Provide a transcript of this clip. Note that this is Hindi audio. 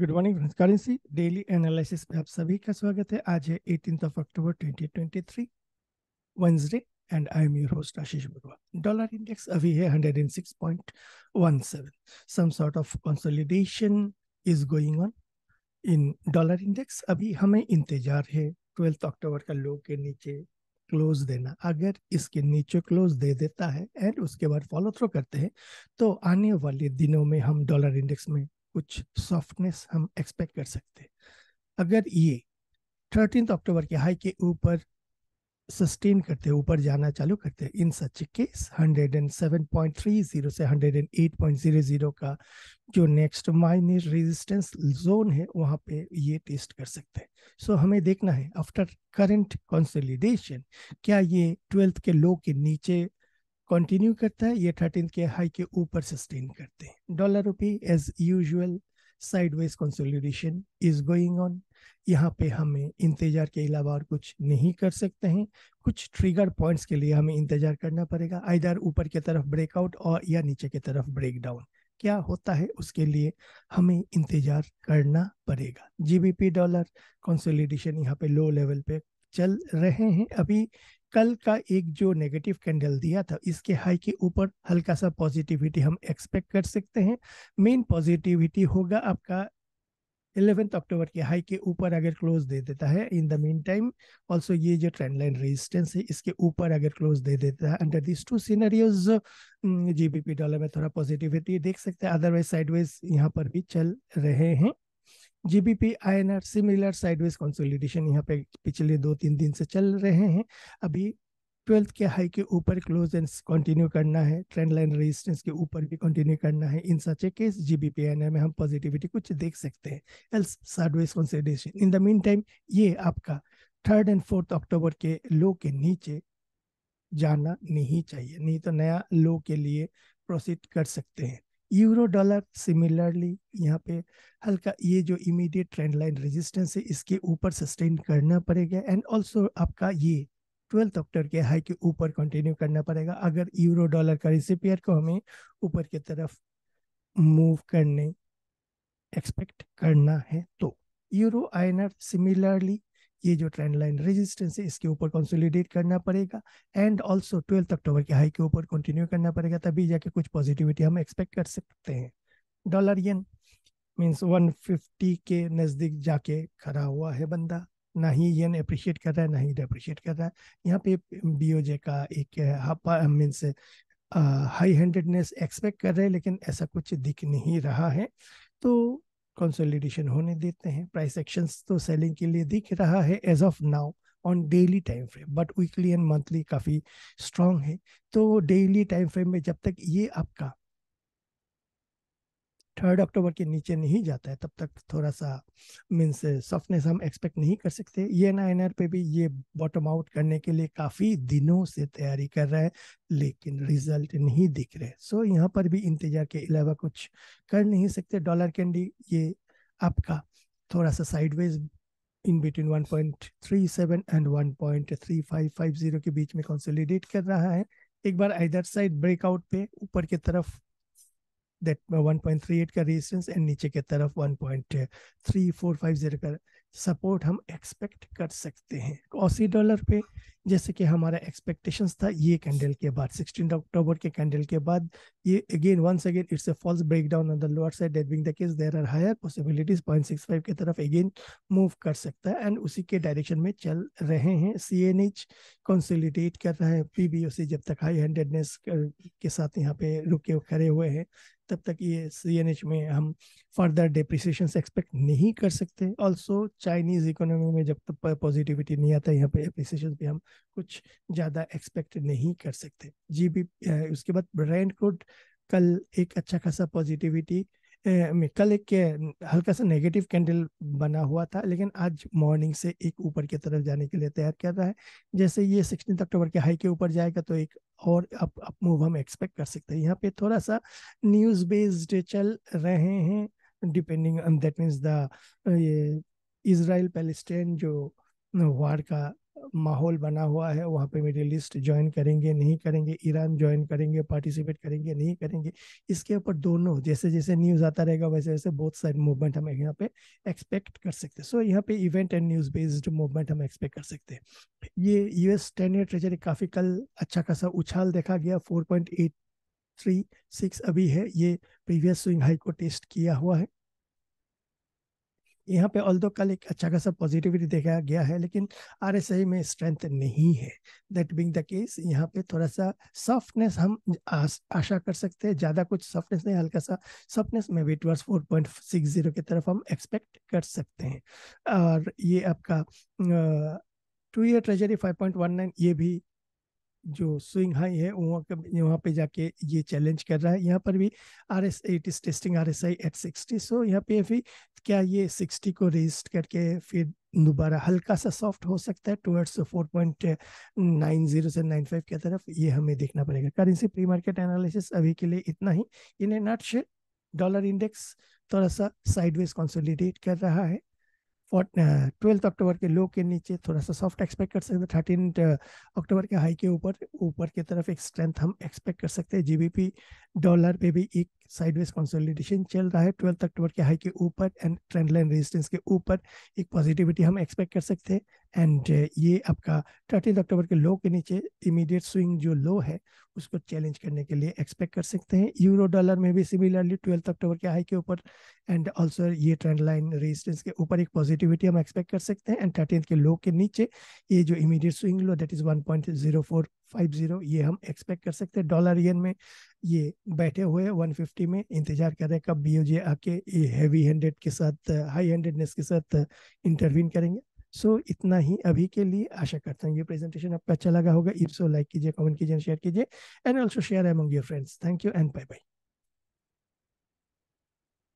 good morning friends currency daily analysis में आप सभी का स्वागत है आज है eighteen of October 2023 Wednesday and I am your host Ashish Barua dollar index अभी है 106.17 some sort of consolidation is going on in dollar index अभी हमें इंतजार है ट्वेल्थ अक्टूबर का लो के नीचे क्लोज देना अगर इसके नीचे क्लोज दे देता है एंड उसके बाद फॉलो थ्रो करते हैं तो आने वाले दिनों में हम डॉलर इंडेक्स में कुछ सॉफ्टनेस हम एक्सपेक्ट कर सकते अगर ये थर्टीन अक्टूबर के हाई के ऊपर सस्टेन करते ऊपर जाना चालू करते इन सच केस 107.30 से 108.00 का जो नेक्स्ट माइनर रेजिस्टेंस जोन है वहां पे ये टेस्ट कर सकते हैं सो so, हमें देखना है आफ्टर करंट कंसोलिडेशन क्या ये ट्वेल्थ के लो के नीचे कंटिन्यू करता है ये थर्टीन के हाई के ऊपर सस्टेन करते हैं dollar rupee as usual sideways consolidation is going on यहाँ पे हमें इंतजार के अलावा और कुछ नहीं कर सकते हैं कुछ ट्रिगर पॉइंट्स के लिए हमें इंतजार करना पड़ेगा इधर ऊपर की तरफ ब्रेकआउट और या नीचे की तरफ ब्रेक डाउन क्या होता है उसके लिए हमें इंतजार करना पड़ेगा जीबीपी डॉलर कंसोलिडेशन यहाँ पे लो लेवल पे चल रहे हैं अभी कल का एक जो नेगेटिव कैंडल दिया था इसके हाई के ऊपर हल्का सा पॉजिटिविटी हम एक्सपेक्ट कर सकते हैं मेन पॉजिटिविटी होगा आपका इलेवेंथ अक्टूबर के हाई के ऊपर अगर क्लोज दे देता है in the main time also ये जो ट्रेंड लाइन रेजिस्टेंस है इसके ऊपर अगर क्लोज दे देता है अंडर दिस टू सीनरियोज पी डॉलर में थोड़ा पॉजिटिविटी देख सकते हैं अदरवाइज साइडवाइज यहाँ पर भी चल रहे हैं GBP INR similar sideways consolidation यहाँ पे पिछले दो तीन दिन से चल रहे हैं अभी ट्वेल्थ के हाई के ऊपर क्लोज एंड कंटिन्यू करना है ट्रेंड लाइन रेजिस्टेंस के ऊपर भी कंटिन्यू करना है in such a case GBP INR में हम पॉजिटिविटी कुछ देख सकते हैं else sideways consolidation in the mean time ये आपका थर्ड एंड फोर्थ अक्टूबर के लो के नीचे जाना नहीं चाहिए नहीं तो नया लो के लिए प्रोसीड कर सकते हैं यूरो डॉलर सिमिलरली यहाँ पे हल्का ये जो इमीडिएट ट्रेंड लाइन रेजिस्टेंस है इसके ऊपर सस्टेन करना पड़ेगा एंड ऑल्सो आपका ये ट्वेल्थ ऑक्टर के हाई के ऊपर कंटिन्यू करना पड़ेगा अगर यूरो डॉलर का पेयर को हमें ऊपर की तरफ मूव करने एक्सपेक्ट करना है तो यूरो आयनर सिमिलरली ये जो ट्रेंड लाइन रेजिस्टेंस है इसके ऊपर कंसोलिडेट करना पड़ेगा एंड ऑल्सो ट्वेल्थ अक्टूबर के हाई के ऊपर कंटिन्यू करना पड़ेगा तभी जाके कुछ पॉजिटिविटी हम एक्सपेक्ट कर सकते हैं डॉलर येन मीन्स 150 के नज़दीक जाके खड़ा हुआ है बंदा ना ही येन अप्रिशिएट कर रहा है ना ही डेप्रिशिएट कर रहा है यहाँ पे बीओजे का एक मीन्स हाई हैंडेडनेस एक्सपेक्ट कर रहे हैं लेकिन ऐसा कुछ दिख नहीं रहा है तो कंसोलिडेशन होने देते हैं प्राइस एक्शन तो सेलिंग के लिए दिख रहा है as of now on daily time frame but weekly and monthly काफ़ी स्ट्रांग है तो डेली टाइम फ्रेम में जब तक ये आपका थर्ड अक्टूबर के नीचे नहीं जाता है तब तक थोड़ा सा मीन्स सॉफ्टनेस हम एक्सपेक्ट नहीं कर सकते ये एन आई पे भी ये बॉटम आउट करने के लिए काफ़ी दिनों से तैयारी कर रहा है लेकिन रिजल्ट नहीं दिख रहे सो so, यहाँ पर भी इंतजार के अलावा कुछ कर नहीं सकते डॉलर कैंडी ये आपका थोड़ा सा साइडवेज इन बिटवीन 1.37 एंड 1.3550 के बीच में कंसोलिडेट कर रहा है एक बार इधर साइड ब्रेकआउट पे ऊपर की तरफ दैट 1.38 का रेजिस्टेंस एंड नीचे के तरफ 1.3450 का सपोर्ट हम एक्सपेक्ट कर सकते हैं ऑसी डॉलर पे जैसे कि हमारा एक्सपेक्टेशन था ये कैंडल के बाद सिक्सटीन अक्टूबर के कैंडल के बाद ये again once again it's a false break down on the lower side that being the case there are higher possibilities point six five की तरफ अगेन मूव कर सकता है एंड उसी के डायरेक्शन में चल रहे हैं सी एन एच कंसोलिडेट कर रहे हैं पी बी ओ सी जब तक हाई हैंडेडनेस के साथ यहाँ पे रुके खड़े हुए हैं तब तक ये सी एन एच में हम फर्दर डिप्रिसिएशन एक्सपेक्ट नहीं कर सकते ऑल्सो चाइनीज इकोनॉमी में जब तक पॉजिटिविटी नहीं आता यहाँ पे अप्रिसिएशन भी हम कुछ ज़्यादा एक्सपेक्ट नहीं कर सकते जी बी उसके बाद ब्रांड कोड कल एक अच्छा खासा पॉजिटिविटी में कल एक हल्का सा नेगेटिव कैंडल बना हुआ था लेकिन आज मॉर्निंग से एक ऊपर की तरफ जाने के लिए तैयार कर रहा है जैसे ये सिक्सटीन अक्टूबर के हाई के ऊपर जाएगा तो एक और अप अप मूव हम एक्सपेक्ट कर सकते हैं यहाँ पे थोड़ा सा न्यूज़ बेस्ड चल रहे हैं depending on that means the ये इसराइल पैलेस्टीन जो वार का माहौल बना हुआ है वहाँ पे मिडिल ईस्ट ज्वाइन करेंगे नहीं करेंगे ईरान ज्वाइन करेंगे पार्टिसिपेट करेंगे नहीं करेंगे इसके ऊपर दोनों जैसे जैसे न्यूज़ आता रहेगा वैसे वैसे बहुत सारे मूवमेंट हम यहाँ पे एक्सपेक्ट कर सकते हैं सो यहाँ पे event and news based movement हम एक्सपेक्ट कर सकते हैं ये यूएस टेन ट्रेजरी काफ़ी कल अच्छा खासा उछाल देखा गया four point eight three six अभी है ये प्रीवियस स्विंग हाई को टेस्ट किया हुआ है यहाँ पे ऑल कल एक अच्छा खासा पॉजिटिविटी देखा गया है लेकिन आर एस आई में स्ट्रेंथ नहीं है दैट बिंग द केस यहाँ पे थोड़ा सा सॉफ्टनेस हम आशा कर सकते हैं ज़्यादा कुछ सॉफ्टनेस नहीं हल्का सा सॉफ्टनेस में भी towards four point six zero की तरफ हम एक्सपेक्ट कर सकते हैं और ये आपका two year treasury five point one nine ये भी जो स्विंग हाई है वहाँ वहाँ पे जाके ये चैलेंज कर रहा है यहाँ पर भी R S at is testing R S I at sixty so यहाँ पे भी क्या ये सिक्सटी को रेजिस्ट करके फिर दोबारा हल्का सा सॉफ्ट हो सकता है towards four point nine zero से नाइन फाइव की तरफ ये हमें देखना पड़ेगा करेंसी प्री मार्केट एनालिसिस अभी के लिए इतना ही इन्हें नट डॉलर इंडेक्स थोड़ा सा साइडवेज कंसोलिडेट कर रहा है ट्वेल्थ अक्टूबर के लो के नीचे थोड़ा सा सॉफ्ट एक्सपेक्ट कर सकते हैं थर्टीन अक्टूबर के हाई के ऊपर ऊपर की तरफ एक स्ट्रेंथ हम एक्सपेक्ट कर सकते हैं जीबीपी डॉलर पे भी एक साइडवेज कंसोलिडेशन चल रहा है ट्वेल्थ अक्टूबर के हाई के ऊपर एंड ट्रेंड लाइन रेजिस्टेंस के ऊपर एक पॉजिटिविटी हम एक्सपेक्ट कर सकते हैं एंड uh, ये आपका थर्टीन अक्टूबर के लो के नीचे इमीडिएट स्विंग जो लो है उसको चैलेंज करने के लिए एक्सपेक्ट कर सकते हैं यूरो डॉलर में भी सिमिलरली ट्वेल्थ अक्टूबर के हाई के ऊपर एंड ऑल्सो ये ट्रेंड लाइन रेजिस्टेंस के ऊपर एक पॉजिटिविटी हम एक्सपेक्ट कर सकते हैं एंड थर्टीन के लो के नीचे ये जो immediate swing low that is one point zero four five zero ये हम एक्सपेक्ट कर सकते हैं डॉलर यन में ये बैठे हुए 150 में इंतजार कर रहे हैं कब बी ओजे आके ये हैवी हैंडेड के साथ हाई हैंडेडनेस के साथ इंटरवीन करेंगे सो so, इतना ही अभी के लिए आशा करता हूँ ये प्रेजेंटेशन आपको अच्छा लगा होगा इफ सो लाइक कीजिए कमेंट कीजिए शेयर कीजिए and also share among your friends thank you and bye bye